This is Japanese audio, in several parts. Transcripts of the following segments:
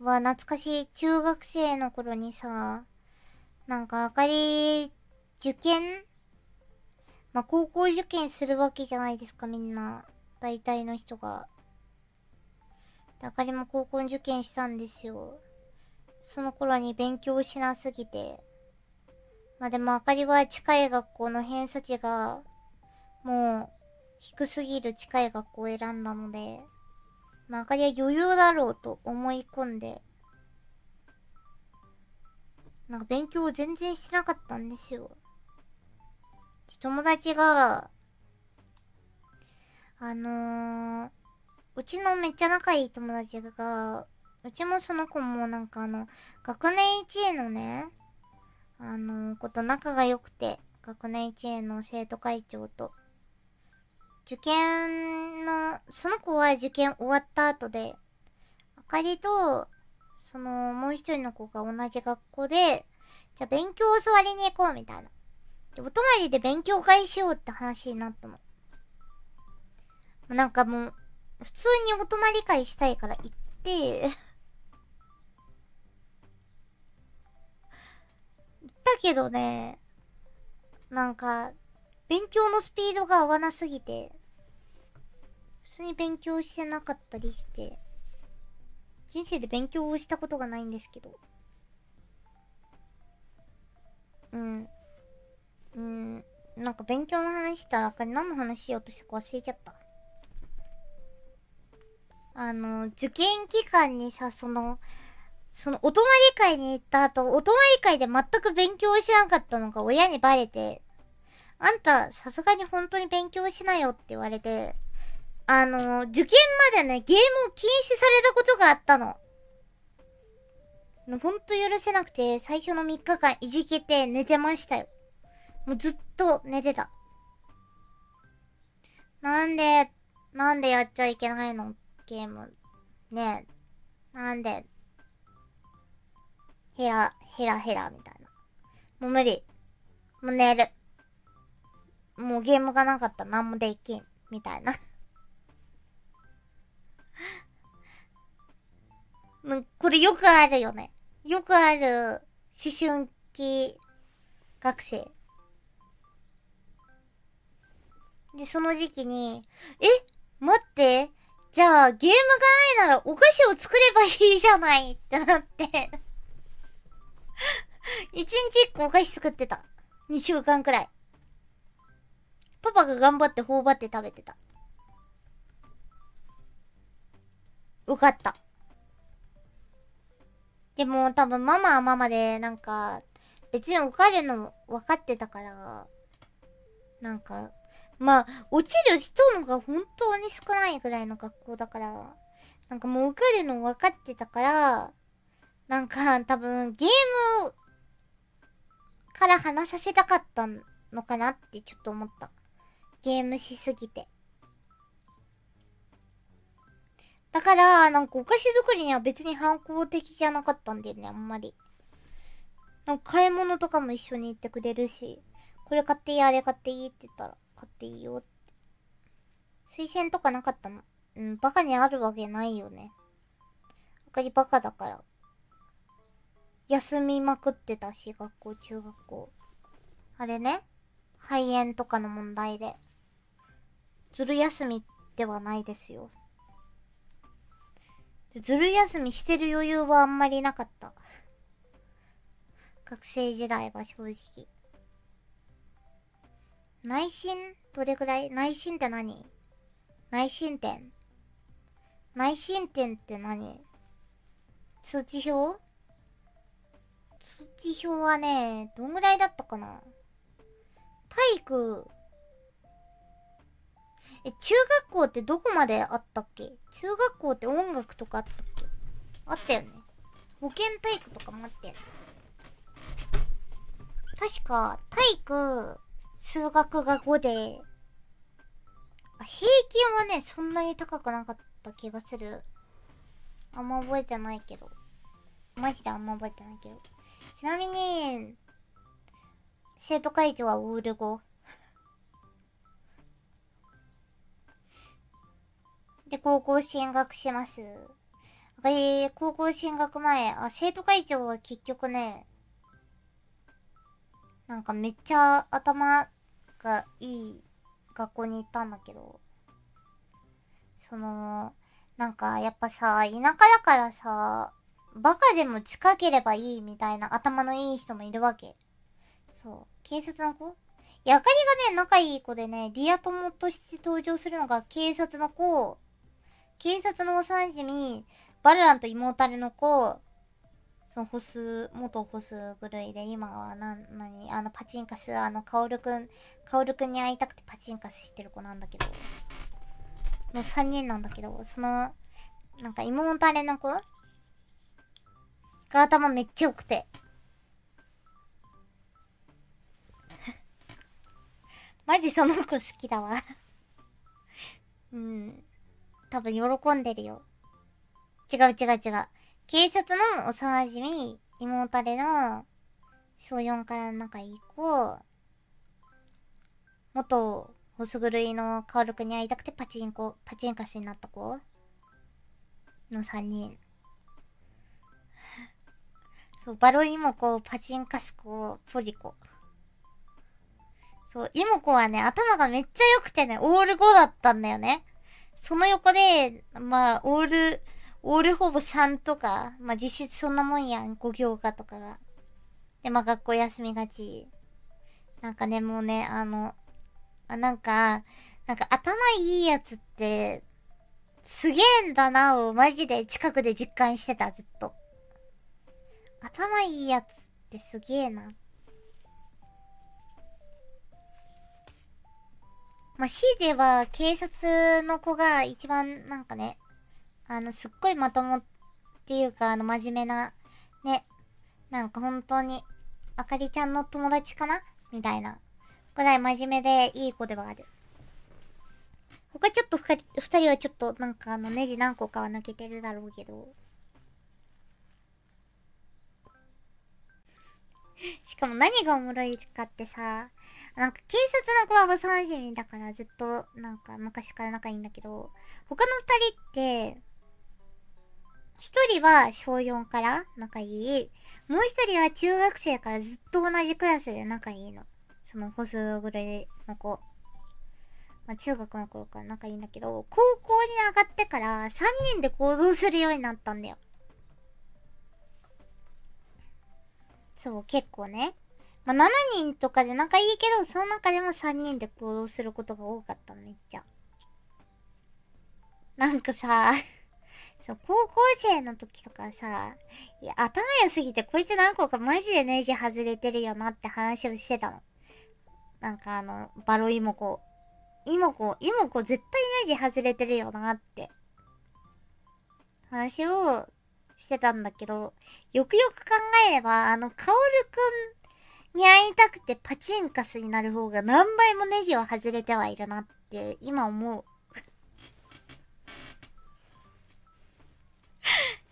は懐かしい。中学生の頃にさ、なんかあかり、受験まあ、高校受験するわけじゃないですか、みんな。大体の人が。で、あかりも高校受験したんですよ。その頃に勉強しなすぎて。まあ、でもあかりは近い学校の偏差値が、もう、低すぎる近い学校を選んだので、まあ、あかりは余裕だろうと思い込んで、なんか勉強を全然してなかったんですよ。友達が、あのー、うちのめっちゃ仲いい友達が、うちもその子もなんかあの、学年1位のね、あのー、こと仲が良くて、学年1位の生徒会長と、受験の、その子は受験終わった後で、あかりと、その、もう一人の子が同じ学校で、じゃあ勉強を教わりに行こうみたいな。お泊まりで勉強会しようって話になったの。なんかもう、普通にお泊まり会したいから行って行ったけどね、なんか、勉強のスピードが合わなすぎて、普通に勉強してなかったりして人生で勉強をしたことがないんですけどうんうんなんか勉強の話したらあか何の話しようとしたか忘れちゃったあの受験期間にさそのそのお泊り会に行った後お泊り会で全く勉強しなかったのが親にバレてあんたさすがに本当に勉強しなよって言われてあの、受験までね、ゲームを禁止されたことがあったの。ほんと許せなくて、最初の3日間いじけて寝てましたよ。もうずっと寝てた。なんで、なんでやっちゃいけないのゲーム。ねえ。なんで。ヘラ、ヘラヘラみたいな。もう無理。もう寝る。もうゲームがなかったな何もできん。みたいな。これよくあるよね。よくある思春期学生。で、その時期に、え待ってじゃあ、ゲームがないならお菓子を作ればいいじゃないってなって 一日一個お菓子作ってた。二週間くらい。パパが頑張って頬張って食べてた。受かった。でも多分ママはママで、なんか、別に受かるの分かってたから、なんか、まあ、落ちる人のが本当に少ないぐらいの学校だから、なんかもう受かるの分かってたから、なんか多分ゲームから話させたかったのかなってちょっと思った。ゲームしすぎて。だから、なんかお菓子作りには別に反抗的じゃなかったんだよね、あんまり。なんか買い物とかも一緒に行ってくれるし、これ買っていい、あれ買っていいって言ったら、買っていいよって。推薦とかなかったの。うん、バカにあるわけないよね。あかりバカだから。休みまくってたし、学校、中学校。あれね。肺炎とかの問題で。ずる休みではないですよ。ずる休みしてる余裕はあんまりなかった。学生時代は正直。内心どれくらい内心って何内心点内心点って何通知表通知表はね、どんぐらいだったかな体育え、中学校ってどこまであったっけ中学校って音楽とかあったっけあったよね。保健体育とかもあったよ確か、体育、数学が5で、あ平均はね、そんなに高くなかった気がする。あんま覚えてないけど。マジであんま覚えてないけど。ちなみに、生徒会長はオール5。で、高校進学します。えー、高校進学前、あ、生徒会長は結局ね、なんかめっちゃ頭がいい学校に行ったんだけど、その、なんかやっぱさ、田舎だからさ、バカでも近ければいいみたいな頭のいい人もいるわけ。そう。警察の子いや、かりがね、仲いい子でね、リア友として登場するのが警察の子、警察の幼馴染、バルランと妹の子、そのホス、元ホス狂いで、今は何、何、あの、パチンカス、あの、カオルくん、カオルくんに会いたくてパチンカスしてる子なんだけど、の3人なんだけど、その、なんか妹の子が頭めっちゃ良くて。マジその子好きだわ うん。多分喜んでるよ。違う違う違う。警察の幼馴じみ、妹での、小4から仲いい子、元、ホス狂いのカオルくに会いたくてパチンコ、パチンカスになった子の3人。そう、バロイモコ、パチンカスコ、ポリコ。そう、イモコはね、頭がめっちゃ良くてね、オール5だったんだよね。その横で、まあ、オール、オールほぼ3とか、まあ実質そんなもんやん、5行かとかが。で、まあ学校休みがち。なんかね、もうね、あの、あなんか、なんか頭いいやつって、すげえんだなをマジで近くで実感してた、ずっと。頭いいやつってすげえなっまあ、C では警察の子が一番なんかね、あの、すっごいまともっていうか、あの、真面目な、ね、なんか本当に、あかりちゃんの友達かなみたいな。ぐらい真面目でいい子ではある。他ちょっと二人二人はちょっとなんかあのネジ何個かは抜けてるだろうけど。しかも何がおもろいかってさ、なんか警察の子は幼馴染だからずっとなんか昔から仲いいんだけど、他の二人って、一人は小4から仲いい、もう一人は中学生からずっと同じクラスで仲いいの。その細ぐらいの子。まあ、中学の頃から仲いいんだけど、高校に上がってから3人で行動するようになったんだよ。そう、結構ね。まあ、7人とかで仲いいけど、その中でも3人で行動することが多かったの、めっちゃ。なんかさ、そう、高校生の時とかさ、いや、頭良すぎてこいつ何個かマジでネジ外れてるよなって話をしてたの。なんかあの、バロイモコ。イモコ、イモコ絶対ネジ外れてるよなって。話をしてたんだけど、よくよく考えれば、あの、カオルくんに合いたくてパチンカスになる方が何倍もネジを外れてはいるなって今思う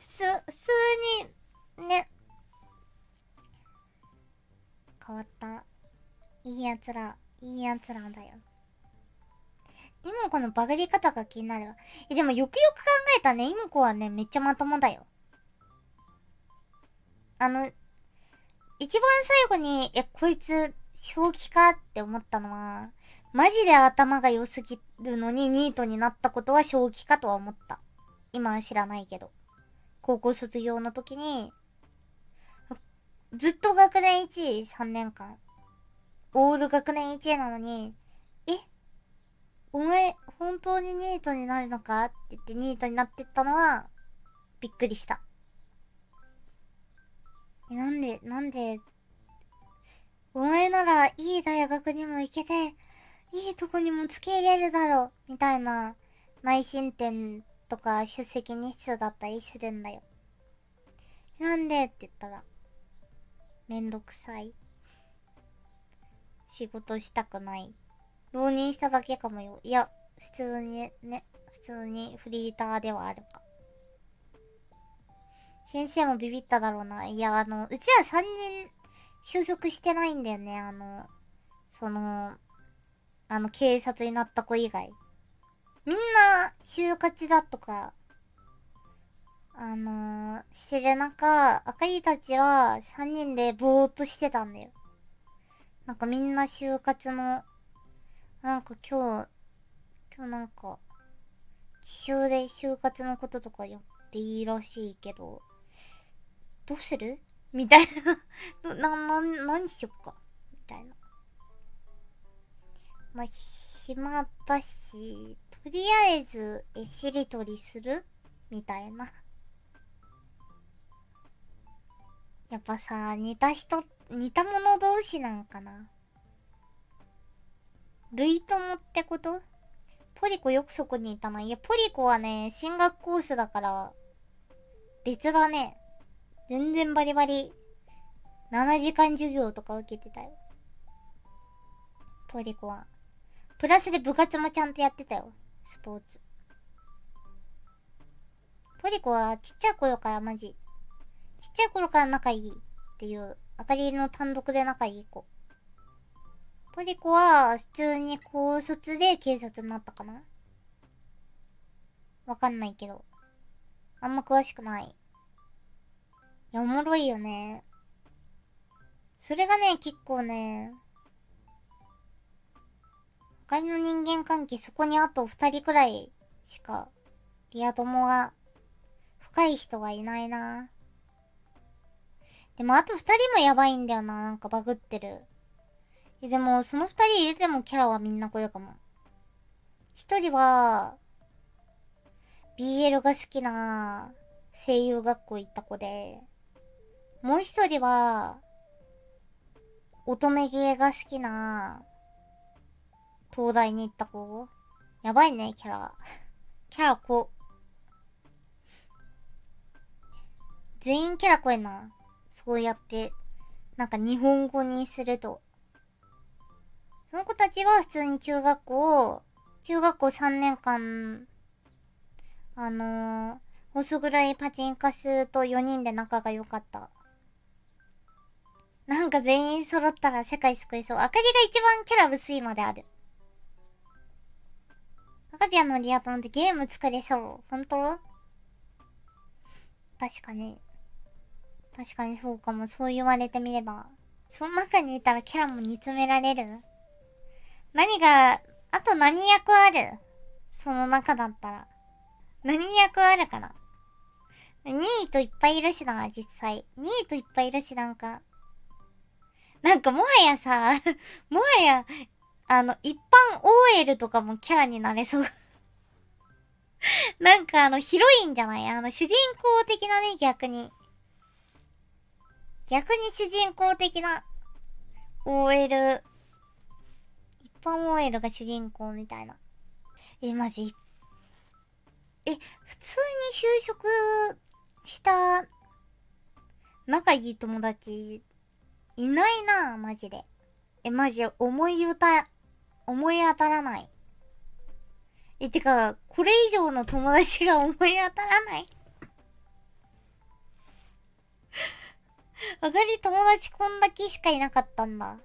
す、普通に、ね。変わった。いいやつら、いいやつらだよ。今このバグり方が気になるわ。え、でもよくよく考えたね、イ子はね、めっちゃまともだよ。あの、一番最後に、いや、こいつ、正気かって思ったのは、マジで頭が良すぎるのにニートになったことは正気かとは思った。今は知らないけど。高校卒業の時に、ずっと学年1位3年間。オール学年1位なのに、えお前、本当にニートになるのかって言ってニートになってったのは、びっくりした。なんで、なんで、お前ならいい大学にも行けて、いいとこにも付け入れるだろう、みたいな内申点とか出席日数だったりするんだよ。なんでって言ったら、めんどくさい。仕事したくない。浪人しただけかもよ。いや、普通にね、普通にフリーターではあるか。先生もビビっただろうな。いや、あの、うちは3人就職してないんだよね。あの、その、あの、警察になった子以外。みんな、就活だとか、あのー、してる中、赤いたちは3人でぼーっとしてたんだよ。なんかみんな就活の、なんか今日、今日なんか、自習で就活のこととかやっていいらしいけど、どうするみたいな な、な、何しよっか。みたいな。まあ、暇だし、とりあえず、え、しりとりするみたいな。やっぱさ、似た人、似た者同士なんかな。類友ってことポリコよくそこにいたな。いや、ポリコはね、進学コースだから、別だね。全然バリバリ。7時間授業とか受けてたよ。ポリコは。プラスで部活もちゃんとやってたよ。スポーツ。ポリコはちっちゃい頃からマジ。ちっちゃい頃から仲いいっていう、あかりの単独で仲いい子。ポリコは普通に高卒で警察になったかなわかんないけど。あんま詳しくない。や、おもろいよね。それがね、結構ね、他の人間関係、そこにあと二人くらいしか、リア友が、深い人がいないな。でもあと二人もやばいんだよな、なんかバグってる。でも、その二人入れてもキャラはみんなこれかも。一人は、BL が好きな声優学校行った子で、もう一人は、乙女芸が好きな、東大に行った子。やばいね、キャラ。キャラ子。全員キャラ子いな。そうやって、なんか日本語にすると。その子たちは普通に中学校、中学校3年間、あのー、ホぐらいパチンカスと4人で仲が良かった。なんか全員揃ったら世界救いそう。赤毛が一番キャラ薄いまである。赤ピアのリア友ってゲーム作れそう。本当確かに。確かにそうかも。そう言われてみれば。その中にいたらキャラも煮詰められる何が、あと何役あるその中だったら。何役あるかな ?2 位といっぱいいるしな、実際。2位といっぱいいるし、なんか、なんかもはやさ、もはや、あの、一般 OL とかもキャラになれそう。なんかあの、ヒロインじゃないあの、主人公的なね、逆に。逆に主人公的な OL。一般 OL が主人公みたいな。え、マジ。え、普通に就職した仲いい友達いないなぁ、マジで。え、マジ、思い歌、思い当たらない。え、てか、これ以上の友達が思い当たらないあがり友達こんだけしかいなかったんだ。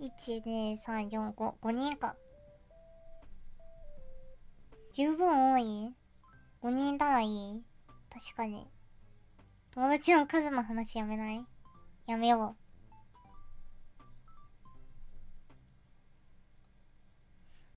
1、2、3、4、5、5人か。十分多い ?5 人ならいい確かに。友達の数の話やめないやめよう。